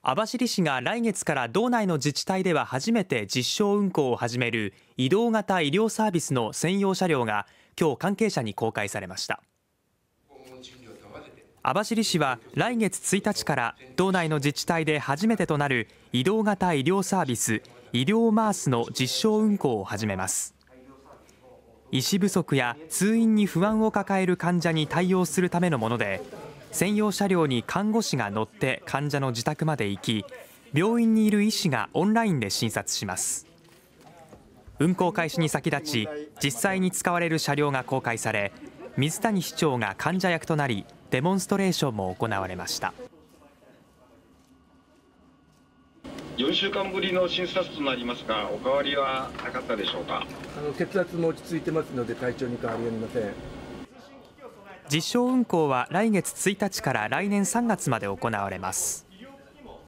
網走市が来月から道内の自治体では初めて実証運行を始める移動型医療サービスの専用車両が今日関係者に公開されました網走市は来月1日から道内の自治体で初めてとなる移動型医療サービス医療マースの実証運行を始めます医師不足や通院に不安を抱える患者に対応するためのもので専用車両に看護師が乗って患者の自宅まで行き病院にいる医師がオンラインで診察します運行開始に先立ち実際に使われる車両が公開され水谷市長が患者役となりデモンストレーションも行われました4週間ぶりの診察となりますがお変わりはなかったでしょうかあの血圧も落ち着いてますので体調に変わりありません実証運行は来月1日から来年3月まで行われます